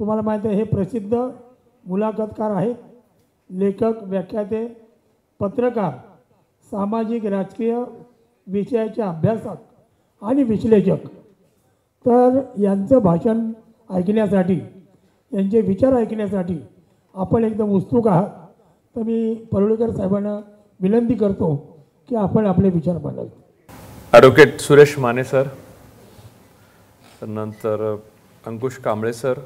तुम्हाला माहीत आहे हे प्रसिद्ध मुलाखतकार आहेत लेखक व्याख्याते पत्रकार सामाजिक राजकीय विषयाचे अभ्यासक आणि विश्लेषक तर यांचं भाषण ऐकण्यासाठी यांचे विचार ऐकण्यासाठी आपण एकदम उत्सुक आहात तर मी परुळेकर साहेबांना विनंती करतो की आपण आपले विचार मांडावे ॲडव्होकेट सुरेश माने सर नंतर अंकुश कांबळे सर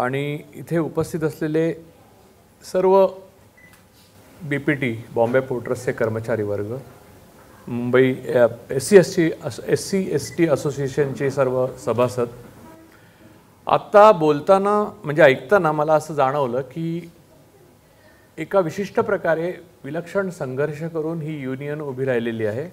आणि इथे उपस्थित असलेले सर्व बी पी टी बॉम्बे पोर्ट्रसचे कर्मचारी वर्ग Mumbai S C S T S C S T असोसिएशनचे सर्व सभासद आत्ता बोलताना म्हणजे ऐकताना मला असं जाणवलं की एका विशिष्ट प्रकारे विलक्षण संघर्ष करून ही युनियन उभी राहिलेली आहे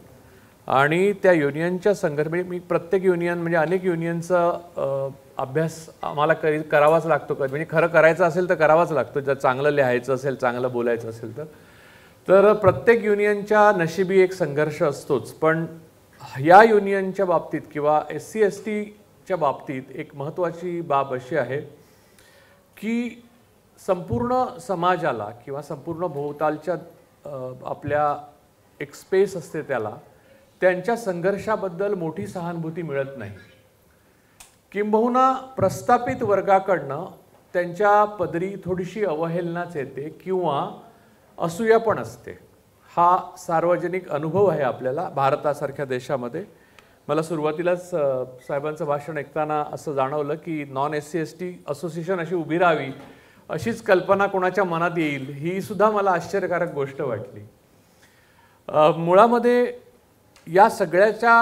आणि त्या युनियनच्या संघर्ष म्हणजे मी प्रत्येक युनियन म्हणजे अनेक युनियनचं अभ्यास आम्हाला करी करावाच लागतो कधी म्हणजे खरं करायचं असेल तर करावाच लागतो जर चांगलं लिहायचं असेल चांगलं बोलायचं असेल तर तर प्रत्येक युनियनच्या नशिबी एक संघर्ष असतोच पण या युनियनच्या बाबतीत किंवा एस सी एस टीच्या बाबतीत एक महत्त्वाची बाब अशी आहे की संपूर्ण समाजाला किंवा संपूर्ण भोवतालच्या आपल्या एक स्पेस असते त्याला त्यांच्या संघर्षाबद्दल मोठी सहानुभूती मिळत नाही किंबहुना प्रस्थापित वर्गाकडनं त्यांच्या पदरी थोडीशी अवहेलनाच येते किंवा असूया पण असते हा सार्वजनिक अनुभव आहे आपल्याला भारतासारख्या देशामध्ये मला सुरुवातीलाच साहेबांचं भाषण ऐकताना असं जाणवलं की non S C S T association अशी उभी राहावी अशीच कल्पना कोणाच्या मनात येईल ही सुद्धा मला आश्चर्यकारक गोष्ट वाटली मुळामध्ये या सगळ्याच्या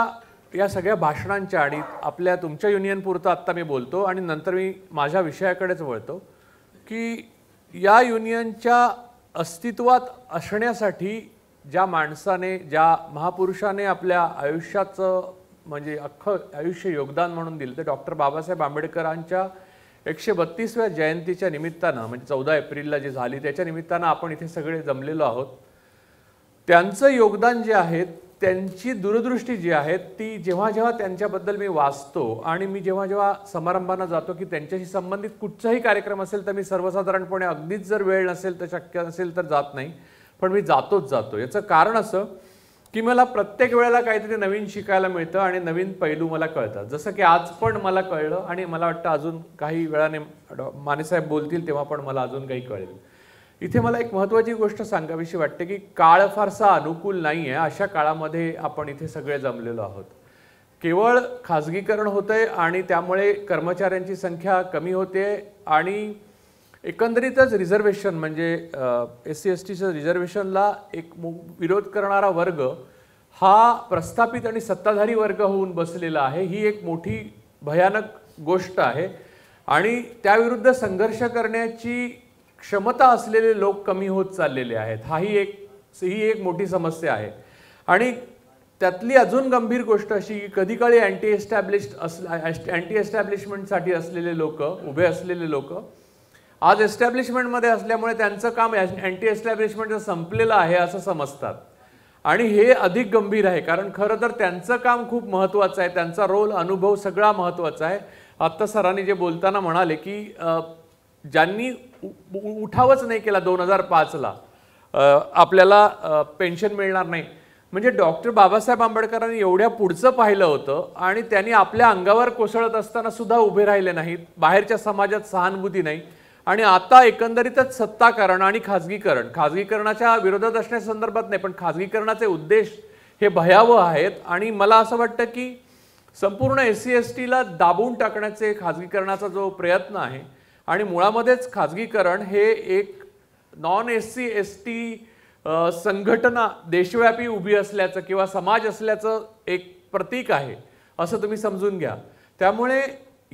या सगळ्या भाषणांच्या आणि आपल्या तुमच्या युनियनपुरतं आत्ता मी बोलतो आणि नंतर मी माझ्या विषयाकडेच वळतो की या युनियनच्या अस्तित्वात असण्यासाठी ज्या माणसाने ज्या महापुरुषाने आपल्या आयुष्याचं म्हणजे अख्खं आयुष्य योगदान म्हणून दिलं ते डॉक्टर बाबासाहेब आंबेडकरांच्या एकशे बत्तीसव्या जयंतीच्या निमित्तानं म्हणजे चौदा एप्रिलला जी झाली त्याच्या निमित्तानं आपण इथे सगळे जमलेलो आहोत त्यांचं योगदान जे आहे त्यांची दूरदृष्टी जी आहे ती जेव्हा जेव्हा त्यांच्याबद्दल मी वाचतो आणि मी जेव्हा जेव्हा समारंभांना जातो की त्यांच्याशी संबंधित कुठचाही कार्यक्रम असेल तर मी सर्वसाधारणपणे अगदीच जर वेळ नसेल तर शक्य नसेल तर जात नाही पण मी जातोच जातो याचं कारण असं की मला प्रत्येक वेळेला काहीतरी नवीन शिकायला मिळतं आणि नवीन पैलू मला कळतात जसं की आज पण मला कळलं आणि मला वाटतं अजून काही वेळाने मानेसाहेब बोलतील तेव्हा पण मला अजून काही कळेल इथे मला एक महत्त्वाची गोष्ट सांगावीशी वाटते की काळ फारसा अनुकूल नाही आहे अशा काळामध्ये आपण इथे सगळे जमलेलो आहोत केवळ खाजगीकरण आहे आणि त्यामुळे कर्मचाऱ्यांची संख्या कमी होते आणि एकंदरीतच रिझर्वेशन म्हणजे एस सी एस टीच्या रिझर्वेशनला एक विरोध करणारा वर्ग हा प्रस्थापित आणि सत्ताधारी वर्ग होऊन बसलेला आहे ही एक मोठी भयानक गोष्ट आहे आणि त्याविरुद्ध संघर्ष करण्याची क्षमता असलेले लोक कमी होत चाललेले आहेत हाही एक ही एक मोठी समस्या आहे आणि त्यातली अजून गंभीर गोष्ट अशी की कधी काळी अँटी एस्टॅब्लिश अस अँटी एस्टॅब्लिशमेंटसाठी असलेले लोक उभे असलेले लोक आज एस्टॅब्लिशमेंटमध्ये असल्यामुळे त्यांचं काम अँटी एस्टॅब्लिशमेंटचं संपलेलं आहे असं समजतात आणि हे अधिक गंभीर आहे कारण खरं तर त्यांचं काम खूप महत्त्वाचं आहे त्यांचा रोल अनुभव सगळा महत्त्वाचा आहे आत्ता सरांनी जे बोलताना म्हणाले की ज्यांनी उठावच नाही केला दोन हजार पाचला आपल्याला पेन्शन मिळणार नाही म्हणजे डॉक्टर बाबासाहेब आंबेडकरांनी एवढ्या पुढचं पाहिलं होतं आणि त्यांनी आपल्या अंगावर कोसळत असताना सुद्धा उभे राहिले नाहीत बाहेरच्या समाजात सहानुभूती नाही आणि आता एकंदरीतच सत्ताकरण आणि खाजगीकरण खाजगीकरणाच्या विरोधात संदर्भात नाही पण खाजगीकरणाचे उद्देश हे भयावह आहेत आणि मला असं वाटतं की संपूर्ण एस सी एस टीला दाबून टाकण्याचे खाजगीकरणाचा जो प्रयत्न आहे आणि मुळामध्येच खाजगीकरण हे एक non S C S T संघटना देशव्यापी उभी असल्याचं किंवा समाज असल्याचं एक प्रतीक आहे असं तुम्ही समजून घ्या त्यामुळे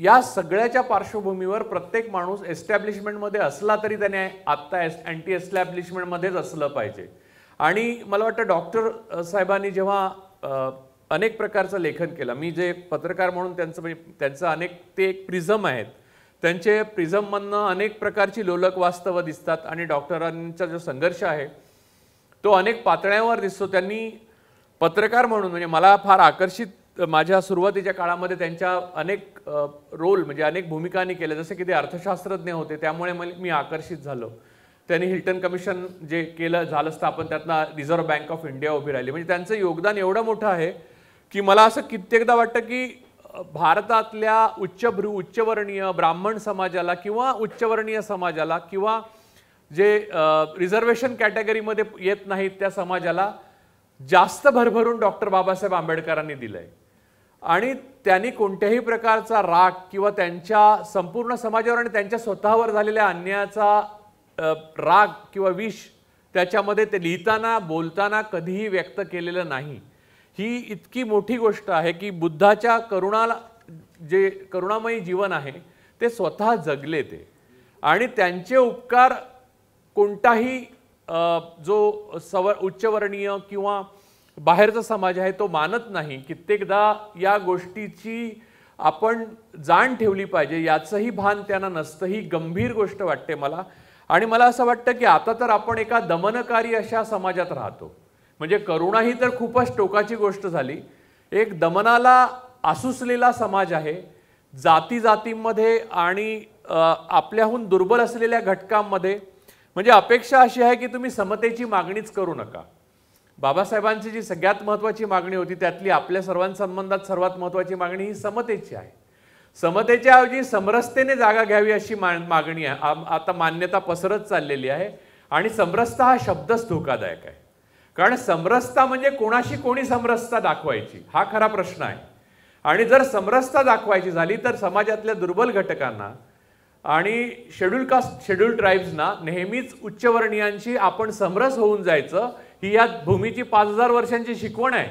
या सगळ्याच्या पार्श्वभूमीवर प्रत्येक माणूस एस्टॅब्लिशमेंटमध्ये असला तरी त्याने आत्ता एस अँटी एस्टॅब्लिशमेंटमध्येच असलं पाहिजे आणि मला वाटतं डॉक्टर साहेबांनी जेव्हा अनेक प्रकारचं लेखन केलं मी जे पत्रकार म्हणून त्यांचं म्हणजे त्यांचं अनेक ते एक प्रिझम आहेत त्यांचे प्रिझममधनं अनेक प्रकारची लोलक वास्तवं दिसतात आणि डॉक्टरांचा जो संघर्ष आहे तो अनेक पातळ्यांवर दिसतो त्यांनी पत्रकार म्हणून म्हणजे मला फार आकर्षित माझ्या सुरुवातीच्या काळामध्ये त्यांच्या अनेक रोल म्हणजे अनेक भूमिकांनी केल्या जसे की ते अर्थशास्त्रज्ञ होते त्यामुळे मी आकर्षित झालो त्यांनी हिल्टन कमिशन जे केलं झालं आपण त्यातनं रिझर्व्ह बँक ऑफ इंडिया उभी राहिली म्हणजे त्यांचं योगदान एवढं मोठं आहे की मला असं कित्येकदा वाटतं की भारतातल्या उच्चभ्रू उच्चवर्णीय ब्राह्मण समाजाला किंवा उच्चवर्णीय समाजाला किंवा जे रिझर्वेशन कॅटेगरीमध्ये येत नाहीत त्या समाजाला जास्त भरभरून डॉक्टर बाबासाहेब आंबेडकरांनी दिलं आहे आणि त्यांनी कोणत्याही प्रकारचा राग किंवा त्यांच्या संपूर्ण समाजावर आणि त्यांच्या स्वतःवर झालेल्या अन्यायाचा राग किंवा विष त्याच्यामध्ये ते लिहिताना बोलताना कधीही व्यक्त केलेलं नाही ही इतकी मोठी गोष्ट आहे की बुद्धाच्या करुणाला जे करुणामयी जीवन आहे ते स्वतः जगले ते आणि त्यांचे उपकार कोणताही जो सव उच्चवर्णीय किंवा बाहेरचा समाज आहे तो मानत नाही कित्येकदा या गोष्टीची आपण जाण ठेवली पाहिजे याचंही भान त्यांना नसतं ही गंभीर गोष्ट वाटते मला आणि मला असं वाटतं की आता तर आपण एका दमनकारी अशा समाजात राहतो म्हणजे करुणा ही तर खूपच टोकाची गोष्ट झाली एक दमनाला आसुसलेला समाज आहे जाती जातींमध्ये आणि आपल्याहून दुर्बल असलेल्या घटकांमध्ये म्हणजे अपेक्षा अशी आहे की तुम्ही समतेची मागणीच करू नका बाबासाहेबांची जी सगळ्यात महत्त्वाची मागणी होती त्यातली आपल्या सर्वांसंबंधात सर्वात महत्त्वाची मागणी ही समतेची आहे समतेच्या ऐवजी समरसतेने जागा घ्यावी अशी मा मागणी आहे आता मान्यता पसरत चाललेली आहे आणि समरसता हा शब्दच धोकादायक आहे कारण समरसता म्हणजे कोणाशी कोणी समरसता दाखवायची हा खरा प्रश्न आहे आणि जर समरसता दाखवायची झाली तर समाजातल्या दुर्बल घटकांना आणि शेड्यूल कास्ट शेड्यूल ट्राईब्सना नेहमीच उच्चवर्णीयांशी आपण समरस होऊन जायचं ही या भूमीची पाच हजार वर्षांची शिकवण आहे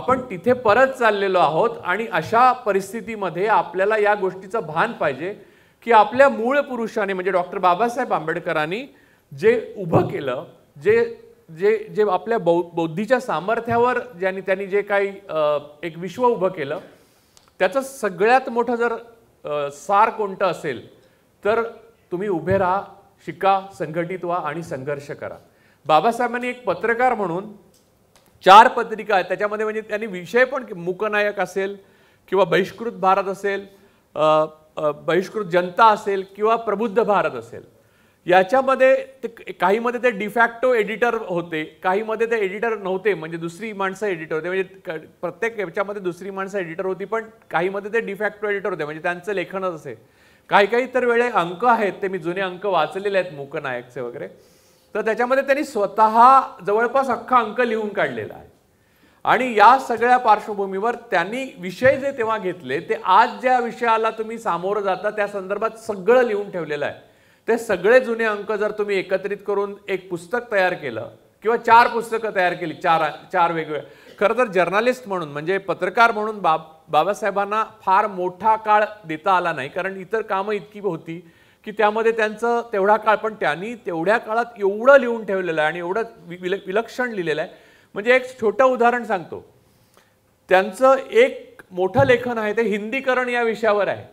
आपण तिथे परत चाललेलो आहोत आणि अशा परिस्थितीमध्ये आपल्याला या गोष्टीचं भान पाहिजे की आपल्या मूळ पुरुषाने म्हणजे डॉक्टर बाबासाहेब आंबेडकरांनी जे उभं केलं जे जे जे आपल्या बौ बौद्धीच्या सामर्थ्यावर ज्यांनी त्यांनी जे काही एक विश्व उभं केलं त्याचं सगळ्यात मोठं जर सार कोणतं असेल तर तुम्ही उभे राहा शिका संघटित व्हा आणि संघर्ष करा बाबासाहेबांनी एक पत्रकार म्हणून चार पत्रिका आहेत त्याच्यामध्ये म्हणजे त्यांनी विषय पण मुकनायक असेल किंवा बहिष्कृत भारत असेल बहिष्कृत जनता असेल किंवा प्रबुद्ध भारत असेल याच्यामध्ये ते काहीमध्ये ते डिफॅक्टो एडिटर होते काहीमध्ये ते एडिटर नव्हते म्हणजे दुसरी माणसं एडिटर होते म्हणजे प्रत्येक याच्यामध्ये दुसरी माणसं एडिटर होती पण काहीमध्ये ते डिफॅक्टो एडिटर होते म्हणजे त्यांचं लेखनच असे काही काही तर वेळे अंक आहेत ते मी जुने अंक वाचलेले आहेत नायकचे वगैरे तर त्याच्यामध्ये त्यांनी स्वतः जवळपास अख्खा अंक लिहून काढलेला आहे आणि या सगळ्या पार्श्वभूमीवर त्यांनी विषय जे तेव्हा घेतले ते आज ज्या विषयाला तुम्ही सामोरं जाता त्या संदर्भात सगळं लिहून ठेवलेलं आहे ते सगळे जुने अंक जर तुम्ही एकत्रित करून एक पुस्तक तयार केलं किंवा चार पुस्तकं तयार केली चार चार वेगवेगळे खरं तर जर्नालिस्ट म्हणून म्हणजे पत्रकार म्हणून बाब बाबासाहेबांना फार मोठा काळ देता आला नाही कारण इतर कामं इतकी होती की त्यामध्ये त्यांचं तेवढा काळ पण त्यांनी तेवढ्या काळात एवढं लिहून ठेवलेलं आहे आणि एवढं विल विलक्षण लिहिलेलं आहे म्हणजे एक छोटं उदाहरण सांगतो त्यांचं एक मोठं लेखन आहे ते हिंदीकरण या विषयावर आहे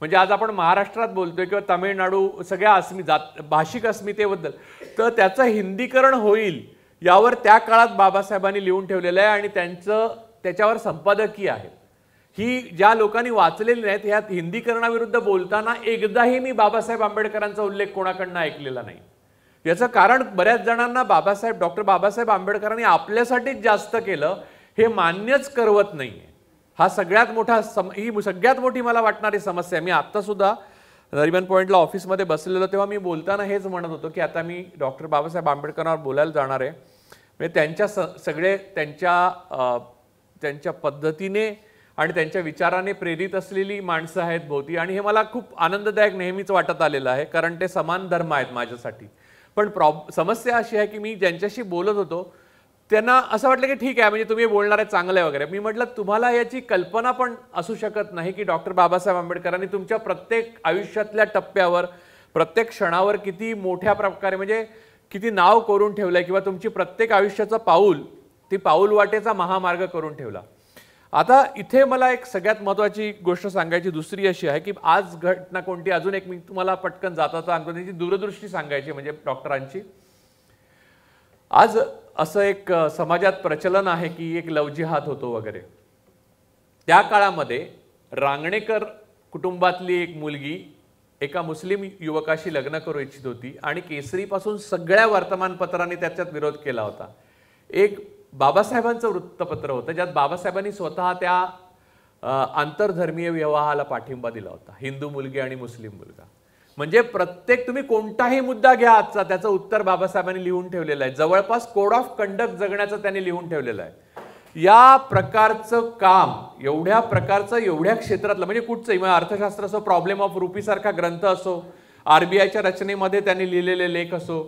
म्हणजे आज आपण महाराष्ट्रात बोलतोय किंवा तामिळनाडू सगळ्या अस्मि जात भाषिक अस्मितेबद्दल तर त्याचं हिंदीकरण होईल यावर त्या काळात बाबासाहेबांनी लिहून ठेवलेलं आहे आणि त्यांचं त्याच्यावर संपादकीय आहे ही ज्या लोकांनी वाचलेली नाहीत ह्या हिंदीकरणाविरुद्ध बोलताना एकदाही मी बाबासाहेब आंबेडकरांचा उल्लेख कोणाकडनं ऐकलेला नाही याचं कारण बऱ्याच जणांना बाबासाहेब डॉक्टर बाबासाहेब आंबेडकरांनी आपल्यासाठीच जास्त केलं हे मान्यच करवत नाही हा सगळ्यात मोठा सम ही सगळ्यात मोठी मला वाटणारी समस्या मी आत्तासुद्धा नरिमन पॉईंटला ऑफिसमध्ये बसलेलो तेव्हा मी बोलताना हेच म्हणत होतो की आता मी डॉक्टर बाबासाहेब आंबेडकरांवर बोलायला जाणार आहे म्हणजे त्यांच्या स सगळे त्यांच्या त्यांच्या पद्धतीने आणि त्यांच्या विचाराने प्रेरित असलेली माणसं आहेत भोवती आणि हे मला खूप आनंददायक नेहमीच वाटत आलेलं आहे कारण ते समान धर्म आहेत माझ्यासाठी पण प्रॉब समस्या अशी आहे की मी ज्यांच्याशी बोलत होतो त्यांना असं वाटलं की ठीक आहे म्हणजे तुम्ही बोलणार आहे चांगलं आहे वगैरे मी म्हटलं तुम्हाला याची कल्पना पण असू शकत नाही की डॉक्टर बाबासाहेब आंबेडकरांनी तुमच्या प्रत्येक आयुष्यातल्या टप्प्यावर प्रत्येक क्षणावर किती मोठ्या प्रकारे म्हणजे किती नाव करून ठेवलं किंवा तुमची प्रत्येक आयुष्याचं पाऊल ती पाऊल वाटेचा महामार्ग करून ठेवला आता इथे मला एक सगळ्यात महत्त्वाची गोष्ट सांगायची दुसरी अशी आहे की आज घटना कोणती अजून एक मी तुम्हाला पटकन जाता सांगतो त्याची दूरदृष्टी सांगायची म्हणजे डॉक्टरांची आज असं एक समाजात प्रचलन आहे की एक लवजी होतो वगैरे त्या काळामध्ये रांगणेकर कुटुंबातली एक मुलगी एका मुस्लिम युवकाशी लग्न करू इच्छित होती आणि केसरीपासून सगळ्या वर्तमानपत्रांनी त्याच्यात विरोध केला होता एक बाबासाहेबांचं वृत्तपत्र होतं ज्यात बाबासाहेबांनी स्वतः त्या आंतरधर्मीय विवाहाला पाठिंबा दिला होता हिंदू मुलगी आणि मुस्लिम मुलगा म्हणजे प्रत्येक तुम्ही कोणताही मुद्दा घ्या आजचा त्याचं उत्तर बाबासाहेबांनी लिहून ठेवलेलं आहे जवळपास कोड ऑफ कंडक्ट जगण्याचं त्यांनी लिहून ठेवलेलं आहे या प्रकारचं काम एवढ्या प्रकारचं एवढ्या क्षेत्रातलं म्हणजे कुठचंही म्हणजे अर्थशास्त्र असो प्रॉब्लेम ऑफ रुपीसारखा ग्रंथ असो आरबीआयच्या रचनेमध्ये त्यांनी लिहिलेले लेख असो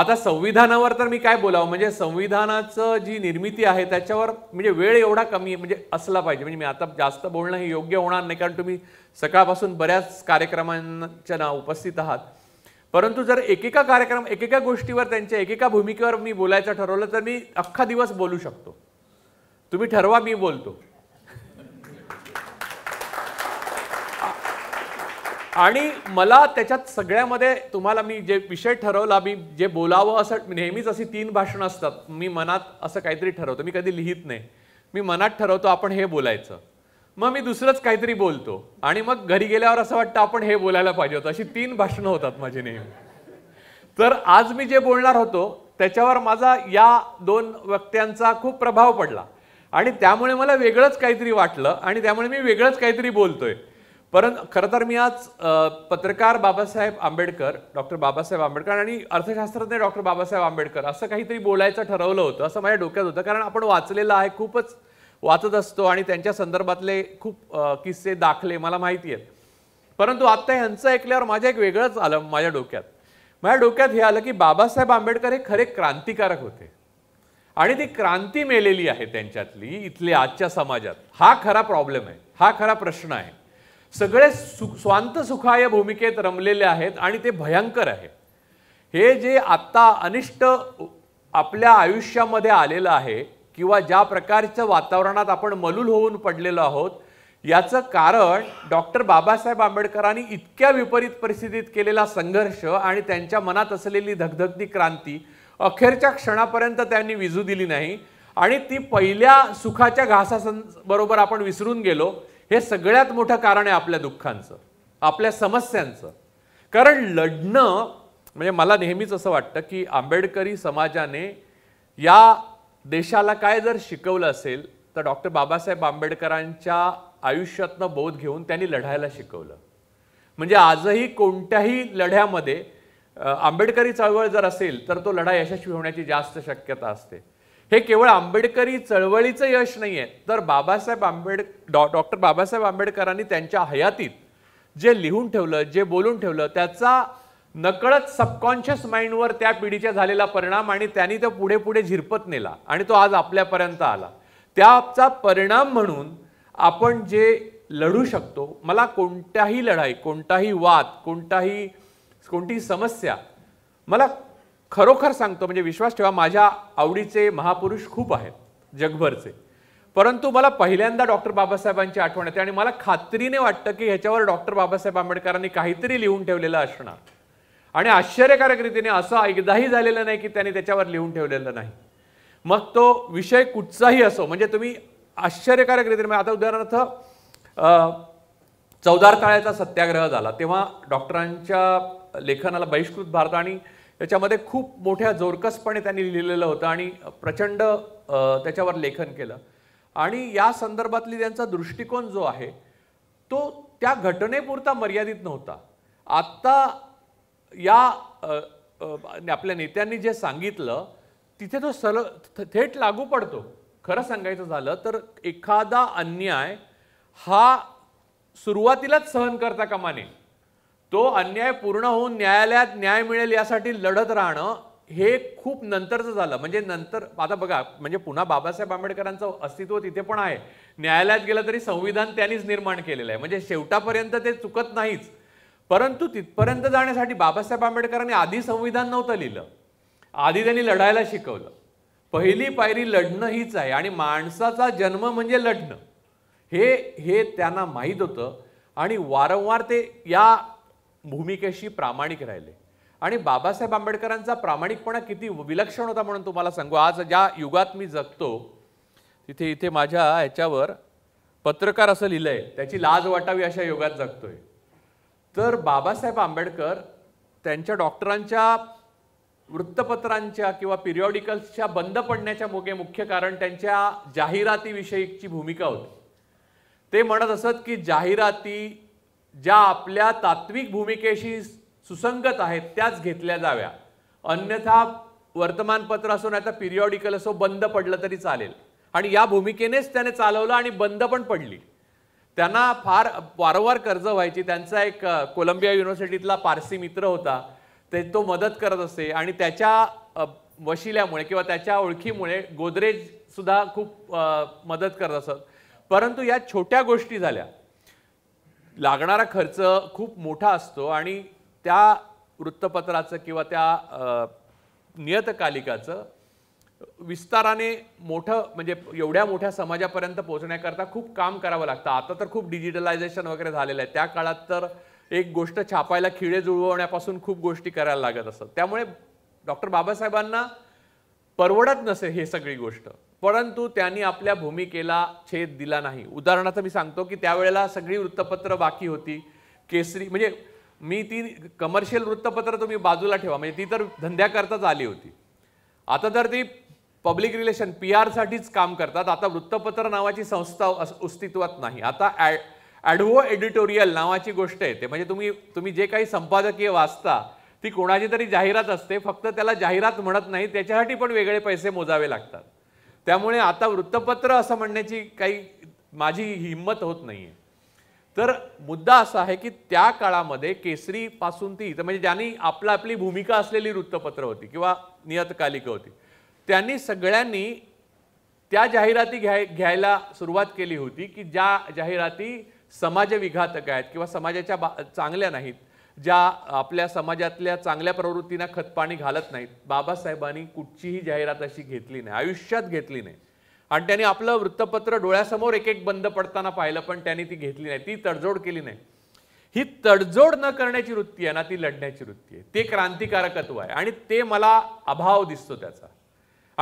आता संविधानावर तर मी काय बोलावं म्हणजे संविधानाचं जी निर्मिती आहे त्याच्यावर म्हणजे वेळ एवढा कमी म्हणजे असला पाहिजे म्हणजे मी आता जास्त बोलणं हे योग्य होणार नाही कारण तुम्ही सकाळपासून बऱ्याच कार्यक्रमांच्या ना उपस्थित आहात परंतु जर एकेका कार्यक्रम एकेका गोष्टीवर त्यांच्या एकेका भूमिकेवर मी बोलायचं ठरवलं तर मी अख्खा दिवस बोलू शकतो तुम्ही ठरवा मी बोलतो आणि मला त्याच्यात सगळ्यामध्ये तुम्हाला मी जे विषय ठरवला मी जे बोलावं असं नेहमीच अशी तीन भाषणं असतात मी मनात असं काहीतरी ठरवतो मी कधी लिहित नाही मी मनात ठरवतो आपण हे बोलायचं मग मी दुसरंच काहीतरी बोलतो आणि मग घरी गेल्यावर असं वाटतं आपण हे बोलायला पाहिजे होतं अशी तीन भाषणं होतात माझी नेहमी तर आज मी जे बोलणार होतो त्याच्यावर माझा या दोन व्यक्त्यांचा खूप प्रभाव पडला आणि त्यामुळे मला वेगळंच काहीतरी वाटलं आणि त्यामुळे मी वेगळंच काहीतरी बोलतोय परंतु खरं तर मी आज पत्रकार बाबासाहेब आंबेडकर डॉक्टर बाबासाहेब आंबेडकर आणि अर्थशास्त्रज्ञ डॉक्टर बाबासाहेब आंबेडकर असं काहीतरी बोलायचं ठरवलं होतं असं माझ्या डोक्यात होतं कारण आपण वाचलेलं आहे खूपच वाचत असतो आणि त्यांच्या संदर्भातले खूप किस्से दाखले मला माहिती आहेत परंतु आत्ता ह्यांचं ऐकल्यावर माझं एक वेगळंच आलं माझ्या डोक्यात माझ्या डोक्यात हे आलं की बाबासाहेब आंबेडकर हे खरे क्रांतिकारक होते आणि ती क्रांती मेलेली आहे त्यांच्यातली इथले आजच्या समाजात हा खरा प्रॉब्लेम आहे हा खरा प्रश्न आहे सगळे सु स्वांत सुखाय भूमिकेत रमलेले आहेत आणि ते भयंकर आहे हे जे आत्ता अनिष्ट आपल्या आयुष्यामध्ये आलेलं आहे किंवा ज्या प्रकारच्या वातावरणात आपण मलूल होऊन पडलेलो आहोत याचं कारण डॉक्टर बाबासाहेब आंबेडकरांनी इतक्या विपरीत परिस्थितीत केलेला संघर्ष आणि त्यांच्या मनात असलेली धगधगती क्रांती अखेरच्या क्षणापर्यंत त्यांनी विजू दिली नाही आणि ती पहिल्या सुखाच्या घासासन बरोबर आपण विसरून गेलो हे सगळ्यात मोठं कारण आहे आपल्या दुःखांचं आपल्या समस्यांचं कारण लढणं म्हणजे मला नेहमीच असं वाटतं की आंबेडकरी समाजाने या देशाला काय जर शिकवलं असेल तर डॉक्टर बाबासाहेब आंबेडकरांच्या आयुष्यातनं बोध घेऊन त्यांनी लढायला शिकवलं म्हणजे आजही कोणत्याही लढ्यामध्ये आंबेडकरी चळवळ जर असेल तर तो लढा यशस्वी होण्याची जास्त शक्यता असते हे केवळ आंबेडकरी चळवळीचं यश नाही आहे तर बाबासाहेब आंबेड डॉ डॉक्टर बाबासाहेब आंबेडकरांनी त्यांच्या हयातीत जे लिहून ठेवलं जे बोलून ठेवलं त्याचा नकळत सबकॉन्शियस माइंडवर त्या पिढीच्या झालेला परिणाम आणि त्यांनी तो पुढे पुढे झिरपत नेला आणि तो आज आपल्यापर्यंत आला त्याचा परिणाम म्हणून आपण जे लढू शकतो मला कोणत्याही लढाई कोणताही वाद कोणताही कोणतीही समस्या मला खरोखर सांगतो म्हणजे विश्वास ठेवा माझ्या आवडीचे महापुरुष खूप आहेत जगभरचे परंतु मला पहिल्यांदा डॉक्टर बाबासाहेबांची आठवण येते आणि मला खात्रीने वाटतं की ह्याच्यावर डॉक्टर बाबासाहेब आंबेडकरांनी काहीतरी लिहून ठेवलेलं असणार आणि आश्चर्यकारक रीतीने असं एकदाही झालेलं नाही की त्यांनी त्याच्यावर लिहून ठेवलेलं नाही मग तो विषय कुठचाही असो म्हणजे तुम्ही आश्चर्यकारक रीतीने म्हणजे आता उदाहरणार्थ चौदार ताळ्याचा सत्याग्रह झाला तेव्हा डॉक्टरांच्या लेखनाला बहिष्कृत भारत आणि त्याच्यामध्ये खूप मोठ्या जोरकसपणे त्यांनी लिहिलेलं होतं आणि प्रचंड त्याच्यावर लेखन केलं आणि या संदर्भातली त्यांचा दृष्टिकोन जो आहे तो त्या घटनेपुरता मर्यादित नव्हता आत्ता या आपल्या नेत्यांनी जे सांगितलं तिथे तो सरळ थेट लागू पडतो खरं सांगायचं झालं तर एखादा अन्याय हा सुरुवातीलाच सहन करता कामाने तो अन्याय पूर्ण होऊन न्यायालयात न्याय मिळेल यासाठी लढत राहणं हे खूप नंतरचं झालं म्हणजे नंतर आता बघा म्हणजे पुन्हा बाबासाहेब आंबेडकरांचं अस्तित्व तिथे पण आहे न्यायालयात गेलं तरी संविधान त्यांनीच निर्माण केलेलं आहे म्हणजे शेवटापर्यंत ते चुकत नाहीच परंतु तिथपर्यंत जाण्यासाठी बाबासाहेब आंबेडकरांनी आधी संविधान नव्हतं लिहिलं आधी त्यांनी लढायला शिकवलं पहिली पायरी लढणं हीच आहे आणि माणसाचा जन्म म्हणजे लढणं हे हे त्यांना माहीत होतं आणि वारंवार ते या भूमिकेशी प्रामाणिक राहिले आणि बाबासाहेब आंबेडकरांचा प्रामाणिकपणा किती विलक्षण होता म्हणून तुम्हाला सांगू आज ज्या युगात मी जगतो तिथे इथे माझ्या ह्याच्यावर पत्रकार असं लिहिलं आहे त्याची लाज वाटावी अशा युगात जगतोय तर बाबासाहेब आंबेडकर त्यांच्या डॉक्टरांच्या वृत्तपत्रांच्या किंवा पिरियॉडिकल्सच्या बंद पडण्याच्या मोगे मुख्य कारण त्यांच्या जाहिरातीविषयीची भूमिका होती ते म्हणत असत की जाहिराती ज्या आपल्या तात्विक भूमिकेशी सुसंगत आहेत त्याच घेतल्या जाव्या अन्यथा वर्तमानपत्र असो नाही तर पिरियॉडिकल असो बंद पडलं तरी चालेल आणि या भूमिकेनेच त्याने चालवलं आणि बंद पण पडली त्यांना फार वारंवार कर्ज व्हायची त्यांचा एक कोलंबिया युनिव्हर्सिटीतला पारसी मित्र होता ते तो मदत करत असे आणि त्याच्या वशिल्यामुळे किंवा त्याच्या ओळखीमुळे गोदरेजसुद्धा खूप मदत करत असत परंतु या छोट्या गोष्टी झाल्या लागणारा खर्च खूप मोठा असतो आणि त्या वृत्तपत्राचं किंवा त्या नियतकालिकाचं विस्ताराने मोठं म्हणजे एवढ्या मोठ्या समाजापर्यंत पोहोचण्याकरता खूप काम करावं लागतं आता तर खूप डिजिटलायझेशन वगैरे झालेलं आहे त्या काळात तर एक गोष्ट छापायला खिळे जुळवण्यापासून खूप गोष्टी करायला लागत असतात त्यामुळे डॉक्टर बाबासाहेबांना परवडत नसे हे सगळी गोष्ट परंतु त्यांनी आपल्या भूमिकेला छेद दिला नाही उदाहरणार्थ मी सांगतो की त्यावेळेला सगळी वृत्तपत्र बाकी होती केसरी म्हणजे मी ती कमर्शियल वृत्तपत्र तुम्ही बाजूला ठेवा म्हणजे ती तर धंद्याकरताच आली होती आता तर ती पब्लिक रिलेशन पी आरसाठीच काम करतात आता वृत्तपत्र नावाची संस्था अस्तित्वात नाही आता ॲड ॲडव्हो एडिटोरियल नावाची गोष्ट येते म्हणजे तुम्ही तुम्ही जे काही संपादकीय वाचता ती कोणाची तरी जाहिरात असते फक्त त्याला जाहिरात म्हणत नाही त्याच्यासाठी पण वेगळे पैसे मोजावे लागतात त्यामुळे आता वृत्तपत्र असं म्हणण्याची काही माझी हिंमत होत नाही आहे तर मुद्दा असा आहे की त्या काळामध्ये केसरीपासून ती तर म्हणजे ज्यांनी आपला आपली भूमिका असलेली वृत्तपत्र होती किंवा नियतकालिक होती त्यांनी सगळ्यांनी त्या जाहिराती घ्याय घ्यायला सुरुवात केली होती की ज्या जाहिराती समाजविघातक आहेत किंवा समाजाच्या बा चांगल्या नाहीत ज्या आपल्या समाजातल्या चांगल्या प्रवृत्तींना खतपाणी घालत नाहीत बाबासाहेबांनी कुठचीही जाहिरात अशी घेतली नाही आयुष्यात घेतली नाही आणि त्यांनी आपलं वृत्तपत्र डोळ्यासमोर एक एक बंद पडताना पाहिलं पण त्यांनी ती घेतली नाही ती तडजोड केली नाही ही तडजोड न करण्याची वृत्ती आहे ना ती लढण्याची वृत्ती आहे ते क्रांतिकारकत्व आहे आणि ते मला अभाव दिसतो त्याचा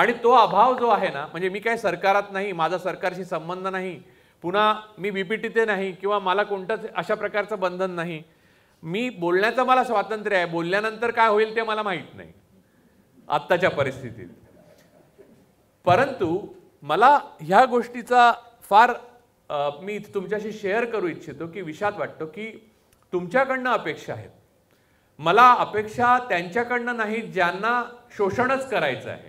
आणि तो अभाव जो आहे ना म्हणजे मी काय सरकारात नाही माझा सरकारशी संबंध नाही पुन्हा मी बीपीटीते नाही किंवा मला कोणतंच अशा प्रकारचं बंधन नाही मी बोलण्याचं मला स्वातंत्र्य आहे बोलल्यानंतर काय होईल ते मला माहीत नाही आत्ताच्या परिस्थितीत परंतु मला ह्या गोष्टीचा फार मी तुमच्याशी शेअर करू इच्छितो की विषाद वाटतो की तुमच्याकडनं अपेक्षा आहेत मला अपेक्षा त्यांच्याकडनं नाही ज्यांना शोषणच करायचं आहे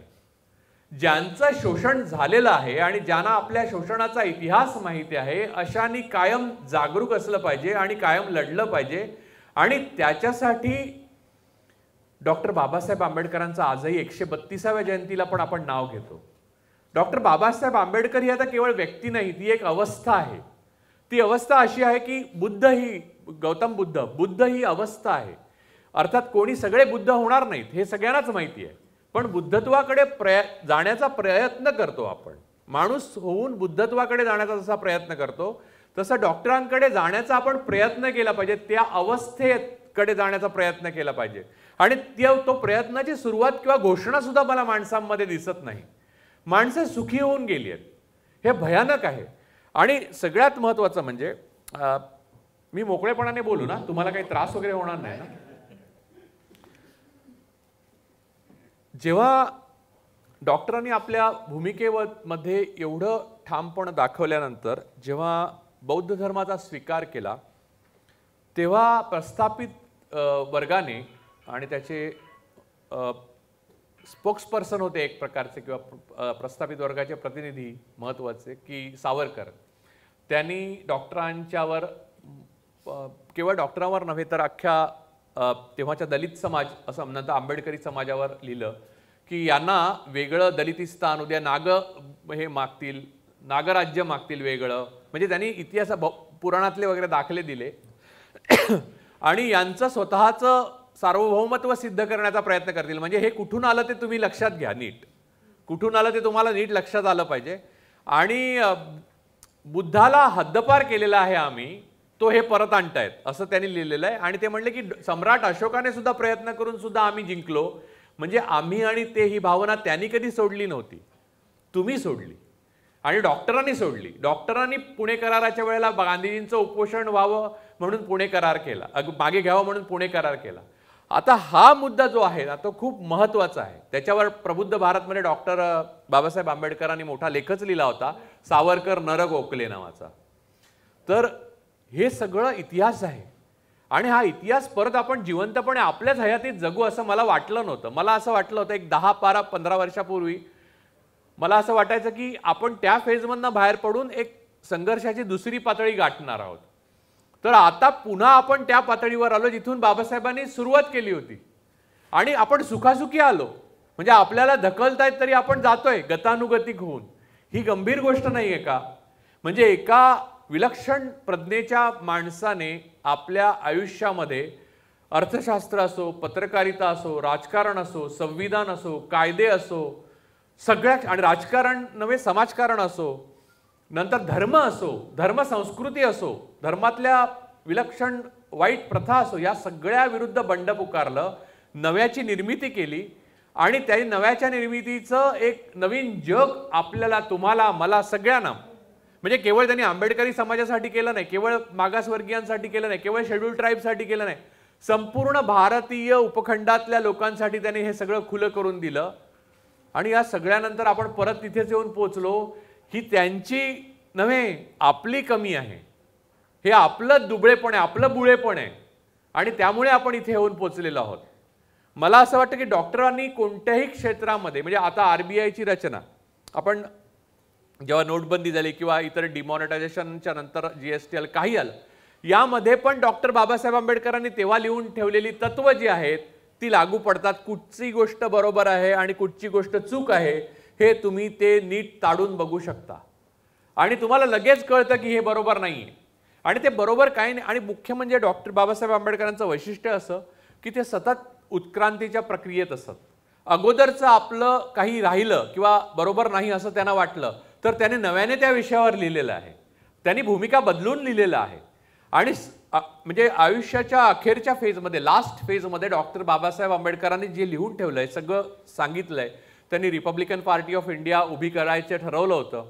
ज्यांचं शोषण झालेलं आहे आणि ज्यांना आपल्या शोषणाचा इतिहास माहिती आहे अशांनी कायम जागरूक असलं पाहिजे आणि कायम लढलं पाहिजे आणि त्याच्यासाठी डॉक्टर बाबासाहेब आंबेडकरांचं आजही एकशे बत्तीसाव्या जयंतीला पण आपण नाव घेतो डॉक्टर बाबासाहेब आंबेडकर ही आता केवळ व्यक्ती नाही ती एक अवस्था आहे ती अवस्था अशी आहे की बुद्ध ही गौतम बुद्ध बुद्ध ही अवस्था आहे अर्थात कोणी सगळे बुद्ध होणार नाहीत हे सगळ्यांनाच माहिती आहे पण बुद्धत्वाकडे प्रय जाण्याचा प्रयत्न करतो आपण माणूस होऊन बुद्धत्वाकडे जाण्याचा जसा प्रयत्न करतो तसं डॉक्टरांकडे जाण्याचा आपण प्रयत्न केला पाहिजे त्या अवस्थेकडे जाण्याचा प्रयत्न केला पाहिजे आणि त्या तो प्रयत्नाची सुरुवात किंवा घोषणा सुद्धा मला माणसांमध्ये दिसत नाही माणसं सुखी होऊन गेली आहेत हे भयानक आहे आणि सगळ्यात महत्त्वाचं म्हणजे मी मोकळेपणाने बोलू ना तुम्हाला काही त्रास वगैरे होणार नाही ना जेव्हा डॉक्टरांनी आपल्या भूमिकेमध्ये एवढं ठामपण दाखवल्यानंतर जेव्हा बौद्ध धर्माचा स्वीकार केला तेव्हा प्रस्थापित वर्गाने आणि त्याचे स्पोक्सपर्सन होते एक प्रकारचे किंवा प्रस्थापित वर्गाचे प्रतिनिधी महत्त्वाचे की सावरकर त्यांनी डॉक्टरांच्यावर केवळ डॉक्टरांवर नव्हे तर अख्ख्या तेव्हाच्या दलित समाज असं म्हणतात आंबेडकरी समाजावर लिहिलं की यांना वेगळं दलितिस्तान उद्या नाग हे मागतील नागराज्य मागतील वेगळं म्हणजे त्यांनी इतिहास पुराणातले वगैरे दाखले दिले आणि यांचं स्वतःचं सार्वभौमत्व सिद्ध करण्याचा प्रयत्न करतील म्हणजे हे कुठून आलं ते तुम्ही लक्षात घ्या नीट कुठून आलं ते तुम्हाला नीट लक्षात आलं पाहिजे आणि बुद्धाला हद्दपार केलेला आहे आम्ही तो हे परत आणतायत असं त्यांनी लिहिलेलं आहे आणि ते म्हणले की सम्राट अशोकाने सुद्धा प्रयत्न करून सुद्धा आम्ही जिंकलो म्हणजे आम्ही आणि ते ही भावना त्यांनी कधी सोडली नव्हती तुम्ही सोडली आणि डॉक्टरांनी सोडली डॉक्टरांनी पुणे कराराच्या वेळेला गांधीजींचं उपोषण व्हावं म्हणून पुणे करार केला अग मागे घ्यावं म्हणून पुणे करार केला आता हा मुद्दा जो आहे ना तो खूप महत्त्वाचा आहे त्याच्यावर प्रबुद्ध भारतमध्ये डॉक्टर बाबासाहेब आंबेडकरांनी मोठा लेखच लिहिला होता सावरकर नर ओकले नावाचा तर हे सगळं इतिहास आहे आणि हा इतिहास परत आपण जिवंतपणे आपल्याच हयातीत जगू असं मला वाटलं नव्हतं मला असं वाटलं होतं एक दहा बारा पंधरा वर्षापूर्वी मला असं वाटायचं की आपण त्या फेजमधनं बाहेर पडून एक संघर्षाची दुसरी पातळी गाठणार आहोत तर आता पुन्हा आपण त्या पातळीवर आलो जिथून बाबासाहेबांनी सुरुवात केली होती आणि आपण सुखासुखी आलो म्हणजे आपल्याला धकलतायत तरी आपण जातोय गतानुगतिक होऊन ही गंभीर गोष्ट नाही आहे का म्हणजे एका विलक्षण प्रज्ञेच्या माणसाने आपल्या आयुष्यामध्ये अर्थशास्त्र असो पत्रकारिता असो राजकारण असो संविधान असो कायदे असो सगळ्या आणि राजकारण नव्हे समाजकारण असो नंतर धर्म असो धर्म संस्कृती असो धर्मातल्या विलक्षण वाईट प्रथा असो या सगळ्या विरुद्ध बंड पुकारलं नव्याची निर्मिती केली आणि त्या नव्याच्या निर्मितीचं एक नवीन जग आपल्याला तुम्हाला मला सगळ्यांना म्हणजे केवळ त्यांनी आंबेडकरी समाजासाठी केलं नाही केवळ मागासवर्गीयांसाठी केलं नाही केवळ शेड्यूल ट्राईबसाठी केलं नाही संपूर्ण भारतीय उपखंडातल्या लोकांसाठी त्यांनी हे सगळं खुलं करून दिलं आणि या सगळ्यानंतर आपण परत तिथेच येऊन पोचलो ही त्यांची नव्हे आपली कमी आहे हे आपलं दुबळेपण आहे आपलं बुळेपण आहे आणि त्यामुळे आपण इथे येऊन पोचलेलो आहोत मला असं वाटतं की डॉक्टरांनी कोणत्याही क्षेत्रामध्ये म्हणजे आता आर बी आयची रचना आपण जेव्हा नोटबंदी झाली किंवा इतर डिमॉनिटायझेशनच्या नंतर जी एस टी आलं काही आलं यामध्ये पण डॉक्टर बाबासाहेब आंबेडकरांनी तेव्हा लिहून ठेवलेली तत्त्व जी आहेत ती लागू पडतात कुठची गोष्ट बरोबर आहे आणि कुठची गोष्ट चूक आहे हे तुम्ही ते नीट ताडून बघू शकता आणि तुम्हाला लगेच कळतं की हे बरोबर नाही आहे आणि ते बरोबर काही नाही आणि मुख्य म्हणजे डॉक्टर बाबासाहेब आंबेडकरांचं वैशिष्ट्य असं की ते सतत उत्क्रांतीच्या प्रक्रियेत असत अगोदरचं आपलं काही राहिलं किंवा बरोबर नाही असं त्यांना वाटलं तर त्याने नव्याने त्या विषयावर लिहिलेलं आहे त्यांनी भूमिका बदलून लिहिलेलं आहे आणि म्हणजे आयुष्याच्या अखेरच्या फेजमध्ये लास्ट फेजमध्ये डॉक्टर बाबासाहेब आंबेडकरांनी जे लिहून ठेवलं आहे सगळं सांगितलं आहे त्यांनी रिपब्लिकन पार्टी ऑफ इंडिया उभी करायचं ठरवलं होतं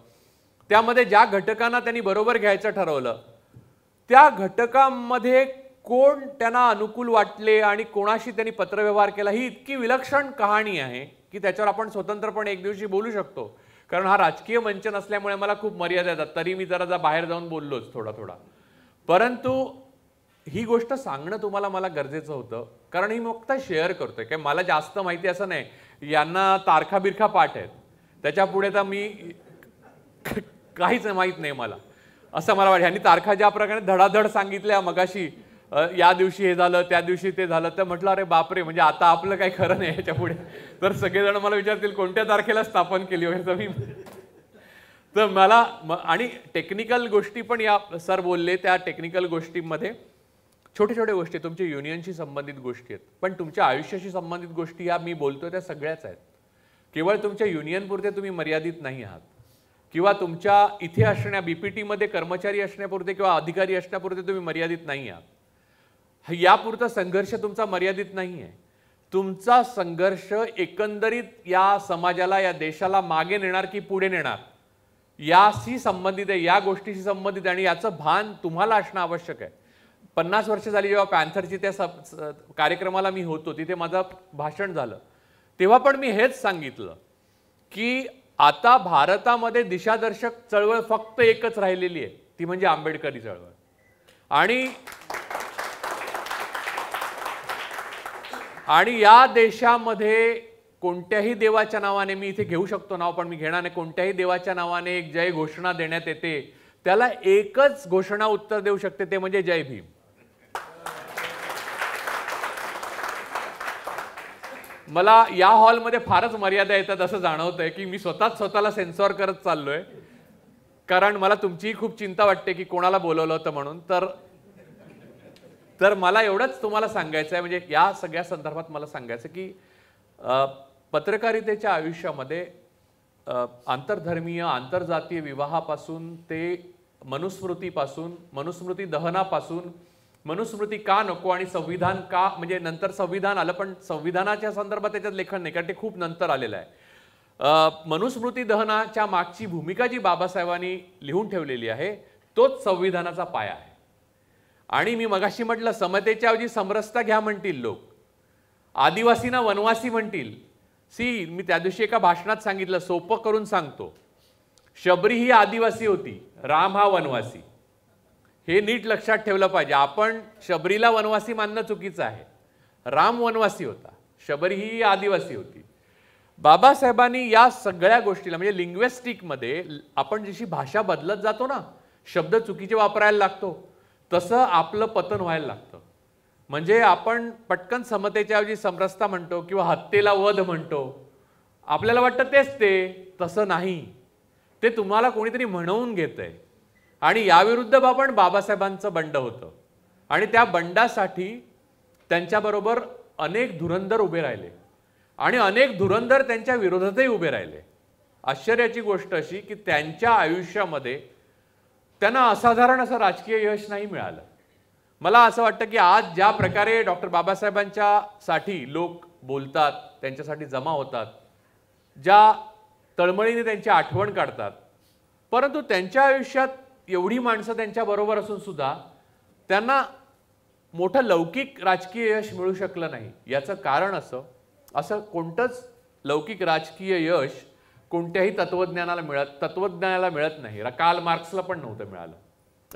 त्यामध्ये ज्या घटकांना त्यांनी बरोबर घ्यायचं ठरवलं त्या घटकांमध्ये कोण त्यांना अनुकूल वाटले आणि कोणाशी त्यांनी पत्रव्यवहार केला ही इतकी विलक्षण कहाणी आहे की त्याच्यावर आपण स्वतंत्रपणे एक दिवशी बोलू शकतो कारण हा राजकीय मंच नसल्यामुळे मला खूप मर्यादा येतात तरी मी जरा जा बाहेर जाऊन बोललोच थोडा थोडा परंतु ही गोष्ट सांगणं तुम्हाला मला गरजेचं होतं कारण ही फक्त शेअर करतोय काय मला जास्त माहिती असं नाही यांना तारखा बिरखा पाठ आहेत त्याच्या पुढे तर मी काहीच माहीत नाही मला असं मला वाटतं आणि तारखा ज्या प्रकारे धडाधड सांगितल्या मगाशी या दिवशी हे झालं त्या दिवशी ते झालं तर म्हटलं अरे बापरे म्हणजे आता आपलं काही खरं नाही याच्या पुढे तर सगळेजण मला विचारतील कोणत्या तारखेला स्थापन केली वगैरे तर मी तर मला आणि टेक्निकल गोष्टी पण या सर बोलले त्या टेक्निकल गोष्टींमध्ये छोटे छोटे गोष्टी तुमच्या युनियनशी संबंधित गोष्टी आहेत पण तुमच्या आयुष्याशी संबंधित गोष्टी ह्या मी बोलतो त्या सगळ्याच आहेत केवळ तुमच्या युनियनपुरते तुम्ही मर्यादित नाही आहात किंवा तुमच्या इथे असण्या बी पी टीमध्ये कर्मचारी असण्यापुरते किंवा अधिकारी असण्यापुरते तुम्ही मर्यादित नाही आहात यापुरता संघर्ष तुमचा मर्यादित नाही आहे तुमचा संघर्ष एकंदरीत या समाजाला या देशाला मागे नेणार की पुढे नेणार याशी संबंधित आहे या गोष्टीशी संबंधित आहे आणि याचं भान तुम्हाला असणं आवश्यक आहे पन्नास वर्ष झाली जेव्हा पॅन्थरची त्या स कार्यक्रमाला मी होतो तिथे माझं भाषण झालं तेव्हा पण मी हेच सांगितलं की आता भारतामध्ये दिशादर्शक चळवळ फक्त एकच राहिलेली आहे ती म्हणजे आंबेडकरी चळवळ आणि आणि या देशामध्ये कोणत्याही देवाच्या नावाने मी इथे घेऊ शकतो नाव पण मी घेणार नाही कोणत्याही देवाच्या नावाने एक जय घोषणा देण्यात येते त्याला एकच घोषणा उत्तर देऊ शकते ते म्हणजे जय भीम मला या हॉलमध्ये फारच मर्यादा येतात असं जाणवतंय की मी स्वतःच स्वतःला सेन्सॉर करत चाललोय कारण मला तुमचीही खूप चिंता वाटते की कोणाला बोलवलं होतं म्हणून तर तर मला एवढंच तुम्हाला सांगायचं आहे म्हणजे या सगळ्या संदर्भात मला सांगायचं की पत्रकारितेच्या आयुष्यामध्ये आंतरधर्मीय आंतरजातीय विवाहापासून ते मनुस्मृतीपासून मनुस्मृती दहनापासून मनुस्मृती का नको आणि संविधान का म्हणजे नंतर संविधान आलं पण संविधानाच्या संदर्भात त्याच्यात लेखन नाही कारण ते खूप नंतर आलेलं आहे मनुस्मृती दहनाच्या मागची भूमिका जी बाबासाहेबांनी लिहून ठेवलेली आहे तोच संविधानाचा पाया आहे आणि मी मगाशी म्हटलं समतेच्या ऐवजी समरसता घ्या म्हणतील लोक आदिवासींना वनवासी म्हणतील सी मी त्या दिवशी एका भाषणात सांगितलं सोपं करून सांगतो शबरी ही आदिवासी होती राम हा वनवासी हे नीट लक्षात ठेवलं पाहिजे आपण शबरीला वनवासी मानणं चुकीचं आहे राम वनवासी होता शबरी ही आदिवासी होती बाबासाहेबांनी या सगळ्या गोष्टीला म्हणजे लिंग्वेस्टिकमध्ये आपण जशी भाषा बदलत जातो ना शब्द चुकीचे वापरायला लागतो तसं आपलं पतन व्हायला लागतं म्हणजे आपण पटकन समतेच्या ऐवजी समरसता म्हणतो किंवा हत्येला वध म्हणतो आपल्याला वाटतं तेच ते तसं नाही ते तुम्हाला कोणीतरी म्हणवून घेत आहे आणि याविरुद्ध आपण बाबासाहेबांचं बंड होतं आणि त्या बंडासाठी त्यांच्याबरोबर अनेक धुरंधर उभे राहिले आणि अनेक धुरंधर त्यांच्या विरोधातही उभे राहिले आश्चर्याची गोष्ट अशी की त्यांच्या आयुष्यामध्ये त्यांना असाधारण असं राजकीय यश नाही मिळालं मला असं वाटतं की आज ज्या प्रकारे डॉक्टर बाबासाहेबांच्या साठी लोक बोलतात त्यांच्यासाठी जमा होतात ज्या तळमळीने त्यांची आठवण काढतात परंतु त्यांच्या आयुष्यात एवढी माणसं त्यांच्याबरोबर असून सुद्धा त्यांना मोठं लौकिक राजकीय यश मिळू शकलं नाही याचं कारण असं असं कोणतंच लौकिक राजकीय यश कोणत्याही तत्वज्ञानाला मिळत तत्वज्ञानाला मिळत नाही काल मार्क्सला पण नव्हतं मिळालं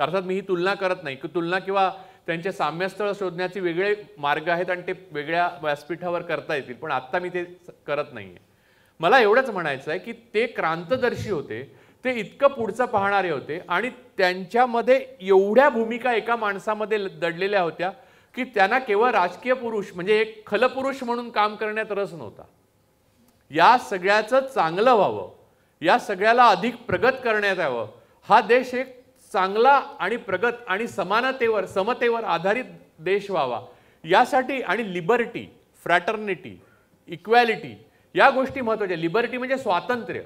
अर्थात मी ही तुलना करत नाही की तुलना किंवा त्यांचे साम्यस्थळ शोधण्याचे वेगळे मार्ग आहेत आणि ते वेगळ्या व्यासपीठावर करता येतील पण आत्ता मी ते करत नाही मला एवढंच म्हणायचं आहे की ते क्रांतदर्शी होते ते इतकं पुढचं पाहणारे होते आणि त्यांच्यामध्ये एवढ्या भूमिका एका माणसामध्ये दडलेल्या होत्या की त्यांना केवळ राजकीय पुरुष म्हणजे एक खलपुरुष म्हणून काम करण्यात रस नव्हता या सगळ्याचं चांगलं व्हावं या सगळ्याला अधिक प्रगत करण्यात यावं हा देश एक चांगला आणि प्रगत आणि समानतेवर समतेवर आधारित देश व्हावा यासाठी आणि लिबर्टी फ्रॅटर्निटी इक्वॅलिटी या गोष्टी महत्त्वाच्या लिबर्टी म्हणजे स्वातंत्र्य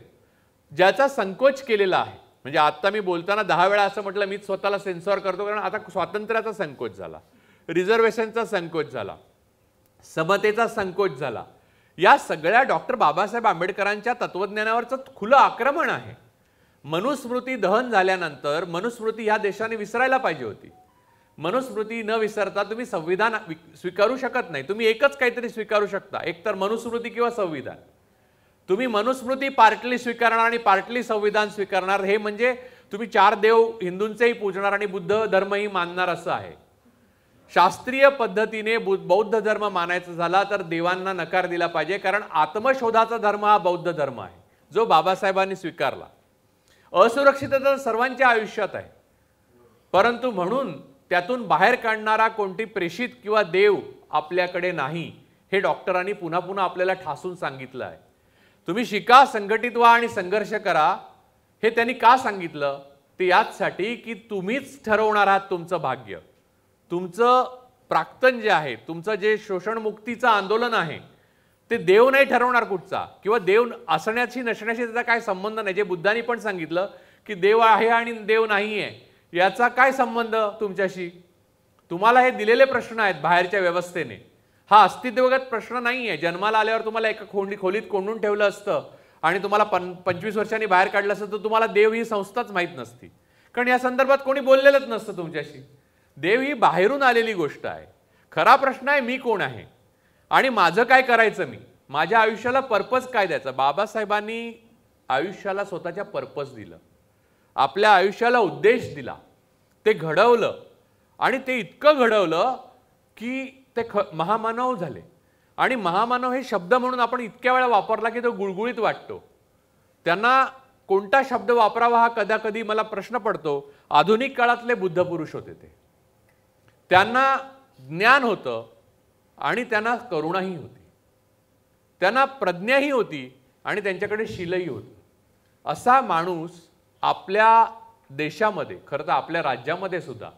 ज्याचा संकोच केलेला आहे म्हणजे आत्ता मी बोलताना दहा वेळा असं म्हटलं मी स्वतःला सेन्सॉर करतो कारण आता स्वातंत्र्याचा संकोच झाला रिझर्वेशनचा संकोच झाला समतेचा संकोच झाला या सगळ्या डॉक्टर बाबासाहेब आंबेडकरांच्या तत्वज्ञानावरचं खुलं आक्रमण आहे मनुस्मृती दहन झाल्यानंतर मनुस्मृती ह्या देशाने विसरायला पाहिजे होती मनुस्मृती न विसरता तुम्ही संविधान स्वीकारू शकत नाही तुम्ही एकच काहीतरी स्वीकारू शकता एकतर मनुस्मृती किंवा संविधान तुम्ही मनुस्मृती पार्टली स्वीकारणार आणि पार्टली संविधान स्वीकारणार हे म्हणजे तुम्ही चार देव हिंदूंचेही पूजणार आणि बुद्ध धर्मही मानणार असं आहे शास्त्रीय पद्धतीने बौद्ध धर्म मानायचा झाला तर देवांना नकार दिला पाहिजे कारण आत्मशोधाचा धर्म हा बौद्ध धर्म आहे जो बाबासाहेबांनी स्वीकारला असुरक्षितता सर्वांच्या आयुष्यात आहे परंतु म्हणून त्यातून बाहेर काढणारा कोणती प्रेषित किंवा देव आपल्याकडे नाही हे डॉक्टरांनी पुन्हा पुन्हा आपल्याला ठासून सांगितलं आहे तुम्ही शिका संघटित व्हा आणि संघर्ष करा हे त्यांनी का सांगितलं ते याचसाठी की तुम्हीच ठरवणार आहात तुमचं भाग्य तुमचं प्राक्तन जे आहे तुमचं जे शोषणमुक्तीचं आंदोलन आहे ते देव नाही ठरवणार कुठचा किंवा देव असण्याशी नसण्याशी त्याचा काय संबंध नाही जे बुद्धांनी पण सांगितलं की देव आहे आणि देव नाही आहे याचा काय संबंध तुमच्याशी तुम्हाला हे दिलेले प्रश्न आहेत बाहेरच्या व्यवस्थेने हा अस्तित्वगत प्रश्न नाही आहे जन्माला आल्यावर तुम्हाला एका खोंडी खोलीत कोंडून ठेवलं असतं आणि तुम्हाला पं पंचवीस वर्षांनी बाहेर काढलं असतं तर तुम्हाला देव ही संस्थाच माहीत नसती कारण या संदर्भात कोणी बोललेलंच नसतं तुमच्याशी देव ही बाहेरून आलेली गोष्ट आहे खरा प्रश्न आहे मी कोण आहे आणि माझं काय करायचं मी माझ्या आयुष्याला पर्पज काय द्यायचा बाबासाहेबांनी आयुष्याला स्वतःच्या पर्पज दिलं आपल्या आयुष्याला उद्देश दिला ते घडवलं आणि ते इतकं घडवलं की ते ख महामानव झाले आणि महामानव हे शब्द म्हणून आपण इतक्या वेळा वापरला की तो गुळगुळीत वाटतो त्यांना कोणता शब्द वापरावा हा कधी मला प्रश्न पडतो आधुनिक काळातले बुद्ध पुरुष होते ते त्यांना ज्ञान होतं आणि त्यांना करुणाही होती त्यांना प्रज्ञाही होती आणि त्यांच्याकडे शीलही होती असा माणूस आपल्या देशामध्ये खरं तर आपल्या राज्यामध्ये सुद्धा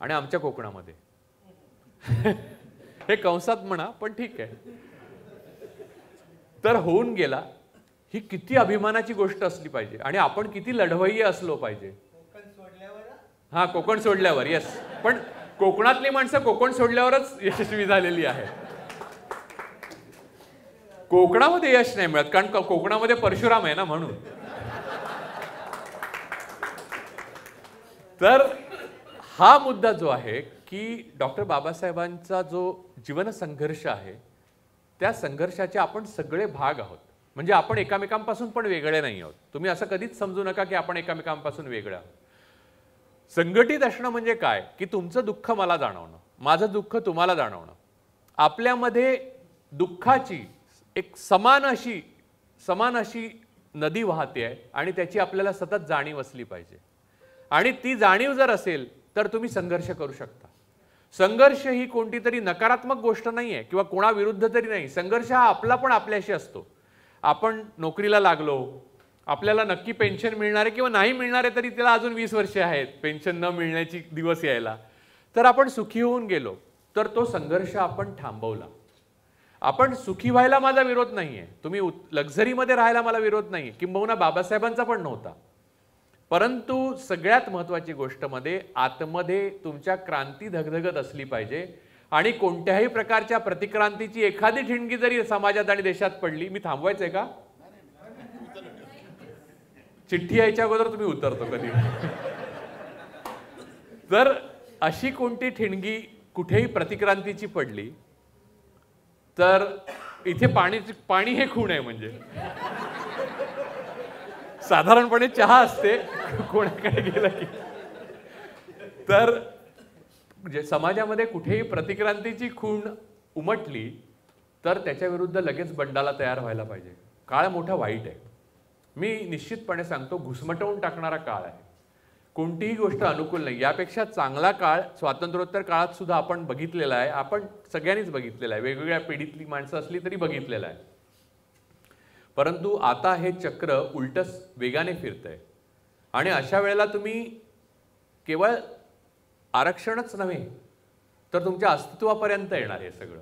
आणि आमच्या कोकणामध्ये हे कंसात म्हणा पण ठीक आहे तर होऊन गेला ही किती अभिमानाची गोष्ट असली पाहिजे आणि आपण किती लढवय्य असलो पाहिजे हा कोकण सोडल्यावर येस पण कोकणातली माणसं कोकण सोडल्यावरच यशस्वी झालेली आहे कोकणामध्ये यश नाही मिळत कारण कोकणामध्ये परशुराम आहे ना म्हणून तर हा मुद्दा जो आहे की डॉक्टर बाबासाहेबांचा जो जीवनसंघर्ष आहे त्या संघर्षाचे आपण सगळे भाग आहोत म्हणजे आपण एकामेकांपासून पण वेगळे नाही आहोत तुम्ही असं कधीच समजू नका की आपण एकामेकांपासून वेगळं आहोत संघटित असणं म्हणजे काय की तुमचं दुःख मला जाणवणं माझं दुःख तुम्हाला जाणवणं आपल्यामध्ये दुःखाची एक समान अशी समान अशी नदी वाहते आहे आणि त्याची आपल्याला सतत जाणीव असली पाहिजे आणि ती जाणीव जर असेल तर तुम्ही संघर्ष करू शकता संघर्ष ही कोणती तरी नकारात्मक गोष्ट नाही आहे किंवा कोणाविरुद्ध तरी नाही संघर्ष हा आपला पण आपल्याशी असतो आपण नोकरीला लागलो आपल्याला नक्की पेन्शन मिळणार आहे किंवा नाही मिळणार आहे तरी त्याला अजून वीस वर्षे आहेत पेन्शन न मिळण्याची दिवस यायला तर आपण सुखी होऊन गेलो तर तो संघर्ष आपण थांबवला आपण सुखी व्हायला माझा विरोध नाही आहे तुम्ही लक्झरीमध्ये राहायला मला विरोध नाही किंबहुना बाबासाहेबांचा पण नव्हता परंतु सगळ्यात महत्त्वाची मध्ये आतमध्ये तुमच्या क्रांती धगधगत असली पाहिजे आणि कोणत्याही प्रकारच्या प्रतिक्रांतीची एखादी ठिणगी जरी समाजात आणि देशात पडली मी थांबवायचंय आहे का चिठ्ठी यायच्या अगोदर तुम्ही उतरतो कधी जर अशी कोणती ठिणगी कुठेही प्रतिक्रांतीची पडली तर इथे पाणी पाणी हे खूण आहे म्हणजे साधारणपणे चहा असते कोणाकडे गेलं की तर जे म्हणजे समाजामध्ये कुठेही प्रतिक्रांतीची खूण उमटली तर त्याच्याविरुद्ध लगेच बंडाला तयार व्हायला पाहिजे काळ मोठा वाईट आहे मी निश्चितपणे सांगतो घुसमटवून टाकणारा काळ आहे कोणतीही गोष्ट अनुकूल नाही यापेक्षा चांगला काळ स्वातंत्र्योत्तर काळात सुद्धा आपण बघितलेला आहे आपण सगळ्यांनीच बघितलेला आहे वेगवेगळ्या पिढीतली माणसं असली तरी बघितलेला आहे परंतु आता हे चक्र उलटस वेगाने फिरतंय आहे आणि अशा वेळेला तुम्ही केवळ आरक्षणच नव्हे तर तुमच्या अस्तित्वापर्यंत येणार हे सगळं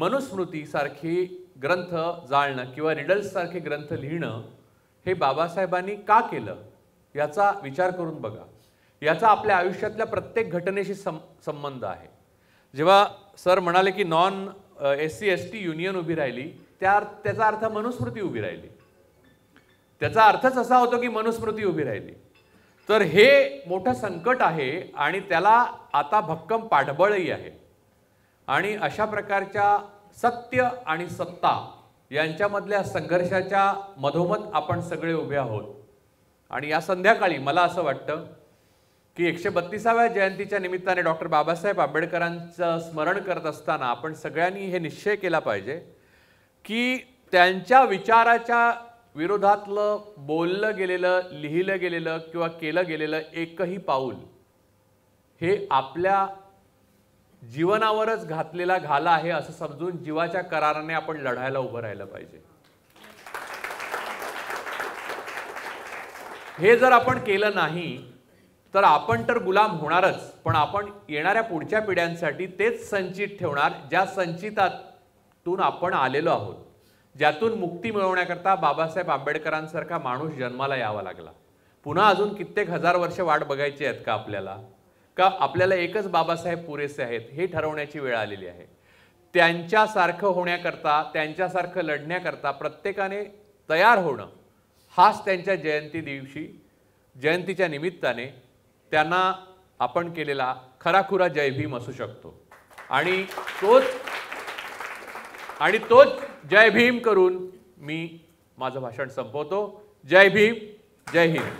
मनुस्मृतीसारखी ग्रंथ जाळणं किंवा रिडल्ससारखे ग्रंथ लिहिणं हे बाबासाहेबांनी का केलं याचा विचार करून बघा याचा आपल्या आयुष्यातल्या प्रत्येक घटनेशी सं संबंध आहे जेव्हा सर म्हणाले की non S C S T union उभी राहिली त्या त्याचा अर्थ मनुस्मृती उभी राहिली त्याचा अर्थच असा होतो की मनुस्मृती उभी राहिली तर हे मोठं संकट आहे आणि त्याला आता भक्कम पाठबळही आहे आणि अशा प्रकारच्या सत्य आणि सत्ता यांच्यामधल्या संघर्षाच्या मधोमध आपण सगळे उभे आहोत आणि या संध्याकाळी मला असं वाटतं की एकशे बत्तीसाव्या जयंतीच्या निमित्ताने डॉक्टर बाबासाहेब आंबेडकरांचं स्मरण करत असताना आपण सगळ्यांनी हे निश्चय केला पाहिजे की त्यांच्या विचाराच्या विरोधातलं बोललं गेलेलं लिहिलं गेलेलं किंवा केलं गेलेलं एकही पाऊल हे आपल्या जीवनावरच घातलेला घाला आहे असं समजून जीवाच्या कराराने आपण लढायला उभं राहिलं पाहिजे हे जर आपण केलं नाही तर आपण तर गुलाम होणारच पण आपण येणाऱ्या पुढच्या पिढ्यांसाठी तेच संचित ठेवणार ज्या संचितात तून आपण आलेलो आहोत ज्यातून मुक्ती मिळवण्याकरता बाबासाहेब आंबेडकरांसारखा माणूस जन्माला यावा लागला पुन्हा अजून कित्येक हजार वर्ष वाट बघायची आहेत का आपल्याला का आपल्याला एकच बाबासाहेब पुरेसे आहेत हे ठरवण्याची वेळ आलेली आहे त्यांच्यासारखं होण्याकरता त्यांच्यासारखं लढण्याकरता प्रत्येकाने तयार होणं हाच त्यांच्या जयंती दिवशी जयंतीच्या निमित्ताने त्यांना आपण केलेला खराखुरा जयभीम असू शकतो आणि तोच आणि तोच जय भीम करून मी माझं भाषण संपवतो जय भीम जय हिंद